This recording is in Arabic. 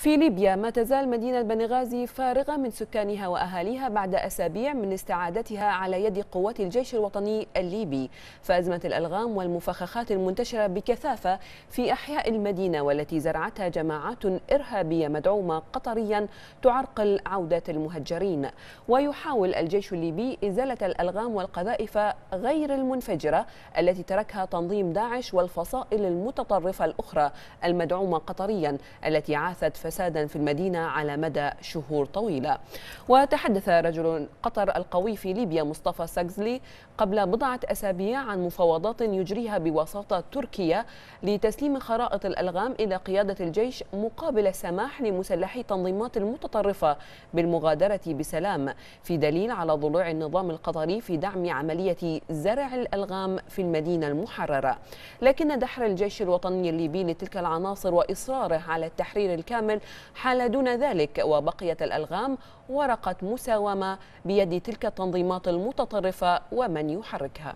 في ليبيا ما تزال مدينة بنغازي فارغة من سكانها وأهاليها بعد أسابيع من استعادتها على يد قوات الجيش الوطني الليبي فأزمة الألغام والمفخخات المنتشرة بكثافة في أحياء المدينة والتي زرعتها جماعات إرهابية مدعومة قطريا تعرقل عودة المهجرين ويحاول الجيش الليبي إزالة الألغام والقذائف غير المنفجرة التي تركها تنظيم داعش والفصائل المتطرفة الأخرى المدعومة قطريا التي عاثت فسادا في المدينة على مدى شهور طويلة وتحدث رجل قطر القوي في ليبيا مصطفى ساكزلي قبل بضعة أسابيع عن مفاوضات يجريها بواسطة تركيا لتسليم خرائط الألغام إلى قيادة الجيش مقابل السماح لمسلحي التنظيمات المتطرفة بالمغادرة بسلام في دليل على ضلوع النظام القطري في دعم عملية زرع الألغام في المدينة المحررة لكن دحر الجيش الوطني الليبي لتلك العناصر وإصراره على التحرير الكامل حال دون ذلك وبقيت الألغام ورقة مساومة بيد تلك التنظيمات المتطرفة ومن يحركها